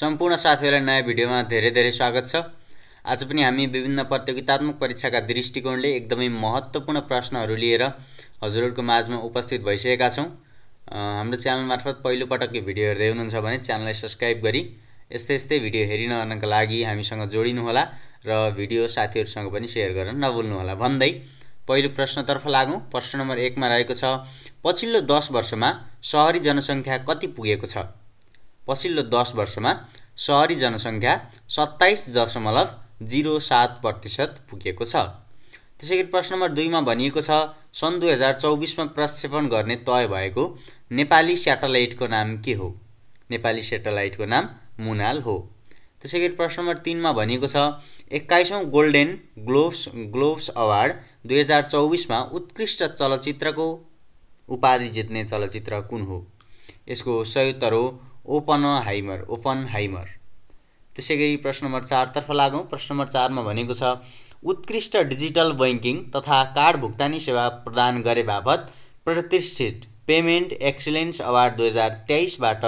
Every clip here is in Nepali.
सम्पूर्ण साथीहरूलाई नयाँ भिडियोमा धेरै धेरै स्वागत छ आज पनि हामी विभिन्न प्रतियोगितात्मक परीक्षाका दृष्टिकोणले एकदमै महत्त्वपूर्ण प्रश्नहरू लिएर हजुरहरूको माझमा उपस्थित भइसकेका छौँ हाम्रो च्यानल मार्फत पहिलोपटक यो भिडियो हेर्दै हुनुहुन्छ भने च्यानललाई सब्सक्राइब गरी यस्तै यस्तै भिडियो हेरिरहनका लागि हामीसँग जोडिनुहोला र भिडियो साथीहरूसँग पनि सेयर गर्न नभुल्नुहोला भन्दै पहिलो प्रश्नतर्फ लागौँ प्रश्न नम्बर एकमा रहेको छ पछिल्लो दस वर्षमा सहरी जनसङ्ख्या कति पुगेको छ पछिल्लो दस वर्षमा सहरी जनसङ्ख्या सत्ताइस दशमलव जिरो सात प्रतिशत पुगेको छ त्यसै गरी प्रश्न नम्बर दुईमा भनिएको छ सन् दुई हजार चौबिसमा प्रक्षेपण गर्ने तय भएको नेपाली सेटेलाइटको नाम के हो नेपाली सेटेलाइटको नाम मुनाल हो त्यसै गरी प्रश्न नम्बर तिनमा भनिएको छ एक्काइसौँ गोल्डेन ग्लोभ्स ग्लोभ्स अवार्ड दुई हजार चौबिसमा उत्कृष्ट चलचित्रको उपाधि जित्ने चलचित्र कुन हो यसको उत्तर हो ओपनहाइमर ओपनहाइमर त्यसै गरी प्रश्न नम्बर चारतर्फ लागौँ प्रश्न नम्बर चारमा भनेको छ उत्कृष्ट डिजिटल बैङ्किङ तथा कार्ड भुक्तानी सेवा प्रदान गरे बापत प्रतिष्ठित पेमेन्ट एक्सिलेन्स अवार्ड दुई हजार तेइसबाट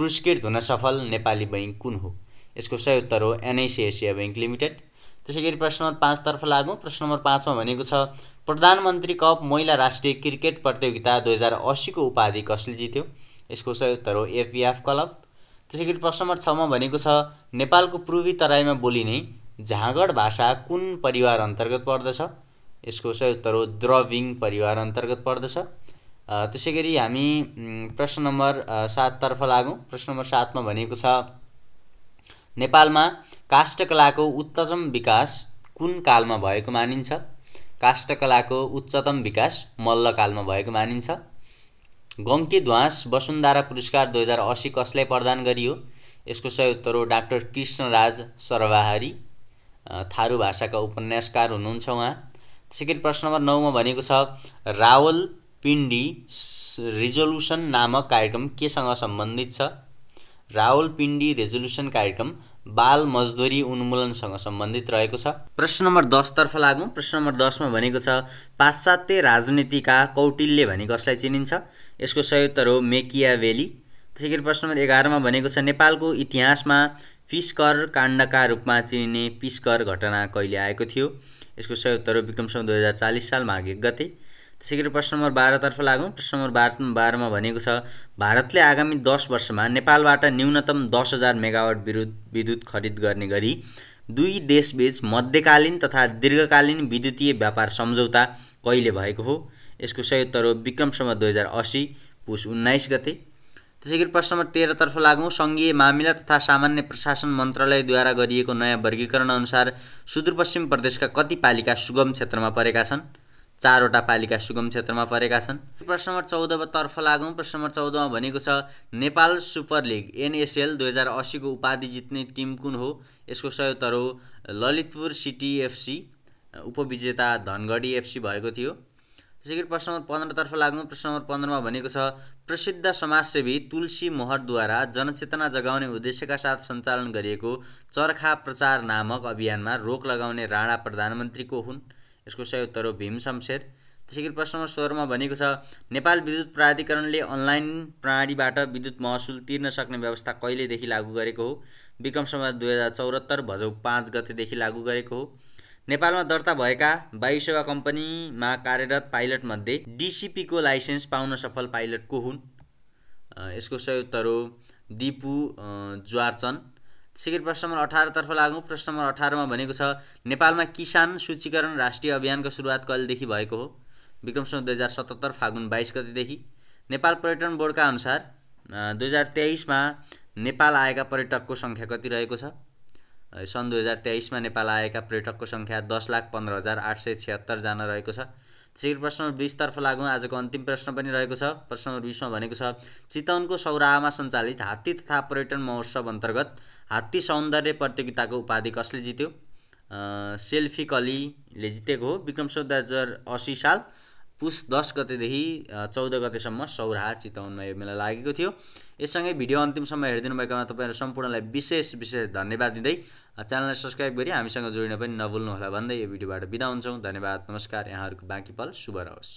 पुरस्कृत हुन सफल नेपाली बैङ्क कुन हो यसको सही उत्तर हो एनआइसिएसिया एशिया बैङ्क लिमिटेड त्यसै गरी प्रश्न नम्बर पाँचतर्फ लागौँ प्रश्न नम्बर पाँचमा भनेको छ प्रधानमन्त्री कप महिला राष्ट्रिय क्रिकेट प्रतियोगिता दुई हजार असीको उपाधि कसले जित्यो यसको सही उत्तर हो एपिएफ क्लब त्यसै गरी प्रश्न नम्बर छमा भनेको छ नेपालको पूर्वी तराईमा बोलिने झाँगड भाषा कुन परिवार अन्तर्गत पर्दछ यसको सही उत्तर हो द्रविङ परिवार अन्तर्गत पर्दछ त्यसै गरी हामी प्रश्न नम्बर साततर्फ लागौँ प्रश्न नम्बर सातमा भनेको छ नेपालमा काष्ठकलाको उच्चतम विकास कुन कालमा भएको मानिन्छ काष्ठकलाको उच्चतम विकास मल्लकालमा भएको मानिन्छ गङ्की ध्वास वसुन्धारा पुरस्कार दुई हजार असी कसलाई प्रदान गरियो यसको सही उत्तर हो डाक्टर कृष्णराज सर्वाहारी थारू भाषाका उपन्यासकार हुनुहुन्छ उहाँ त्यसै गरी प्रश्न नम्बर नौमा भनेको छ रावल पिण्डी रिजोल्युसन नामक कार्यक्रम केसँग सम्बन्धित छ रावल पिण्डी रेजोल्युसन कार्यक्रम बाल मजदुरी उन्मूलनसँग सम्बन्धित रहेको छ प्रश्न नम्बर दसतर्फ लागौँ प्रश्न नम्बर दसमा भनेको छ पाश्चात्य राजनीतिका कौटिल्य भने कसलाई चिनिन्छ यसको सही उत्तर हो मेकिया मेकियावेली त्यसै गरी प्रश्न नम्बर एघारमा भनेको छ नेपालको इतिहासमा पिस्कर काण्डका रूपमा चिनिने पिस्कर घटना कहिले आएको थियो यसको सही उत्तर हो विक्रमसम्म दुई हजार चालिस साल माघ एक गते त्यसै गरी प्रश्न नम्बर बाह्रतर्फ लागौँ प्रश्न नम्बर बाह्र बाह्रमा भनेको छ भारतले आगामी दस वर्षमा नेपालबाट न्यूनतम दस हजार मेगावाट विद्युत विद्युत खरिद गर्ने गरी दुई देशबीच मध्यकालीन तथा दीर्घकालीन विद्युतीय व्यापार सम्झौता कहिले भएको हो यसको सही उत्तर हो विक्रमसम्म दुई हजार असी पुस उन्नाइस गते त्यसै गरी प्रश्न नम्बर तेह्रतर्फ लागौँ सङ्घीय मामिला तथा सामान्य प्रशासन मन्त्रालयद्वारा गरिएको नयाँ वर्गीकरण अनुसार सुदूरपश्चिम प्रदेशका कति पालिका सुगम क्षेत्रमा परेका छन् चारवटा पालिका सुगम क्षेत्रमा परेका छन् प्रश्न नम्बर तर्फ लागौँ प्रश्न नम्बर चौधमा भनेको छ नेपाल सुपर लिग एनएसएल दुई हजार असीको उपाधि जित्ने टिम कुन हो यसको उत्तर हो ललितपुर सिटी एफसी उपविजेता धनगढी एफसी भएको थियो त्यसै गरी प्रश्न नम्बर पन्ध्रतर्फ लाग्नु प्रश्न नम्बर पन्ध्रमा भनेको छ प्रसिद्ध समाजसेवी तुलसी मोहरद्वारा जनचेतना जगाउने उद्देश्यका साथ सञ्चालन गरिएको चर्खा प्रचार नामक अभियानमा रोक लगाउने राणा प्रधानमन्त्री को हुन् यसको सही उत्तर हो भीम शमशेर त्यसै गरी प्रश्न नम्बर सोह्रमा भनेको छ नेपाल विद्युत प्राधिकरणले अनलाइन प्रणालीबाट विद्युत महसुल तिर्न सक्ने व्यवस्था कहिलेदेखि लागू गरेको हो विक्रम सम्बन्ध दुई हजार चौहत्तर भजौ पाँच गतेदेखि लागू गरेको हो नेपालमा दर्ता भएका वायु सेवा कम्पनीमा कार्यरत पाइलटमध्ये डिसिपीको लाइसेन्स पाउन सफल पाइलट को हुन् यसको सही उत्तर हो दिपु ज्वारचन्द सिक्किम प्रश्न नम्बर अठारतर्फ लागौँ प्रश्न नम्बर अठारमा भनेको छ नेपालमा किसान सूचीकरण राष्ट्रिय अभियानको सुरुवात कहिलेदेखि भएको हो सम्म दुई हजार सतहत्तर फागुन बाइस गतिदेखि नेपाल पर्यटन बोर्डका अनुसार दुई हजार तेइसमा नेपाल आएका पर्यटकको सङ्ख्या कति रहेको छ सन् दुई हजार तेइसमा नेपाल आएका पर्यटकको सङ्ख्या दस लाख पन्ध्र हजार आठ सय छिहत्तरजना रहेको छ शिखर प्रश्न नम्बर बिसतर्फ लागौँ आजको अन्तिम प्रश्न पनि रहेको छ प्रश्न नम्बर बिसमा भनेको छ चितवनको सौराहामा सञ्चालित हात्ती तथा पर्यटन महोत्सव अन्तर्गत हात्ती सौन्दर्य प्रतियोगिताको उपाधि कसले जित्यो सेल्फी कलीले जितेको हो विक्रम दुई हजार असी साल पुस दस गतेदेखि चौध गतेसम्म सौराहा चितवनमा यो मेला लागेको थियो यससँगै भिडियो अन्तिमसम्म हेरिदिनु भएकोमा तपाईँहरू सम्पूर्णलाई विशेष विशेष धन्यवाद दिँदै च्यानललाई सब्सक्राइब गरी हामीसँग जोडिन पनि नभुल्नुहोला भन्दै यो भिडियोबाट बिदा हुन्छौँ धन्यवाद नमस्कार यहाँहरूको बाँकी पल शुभ रहोस्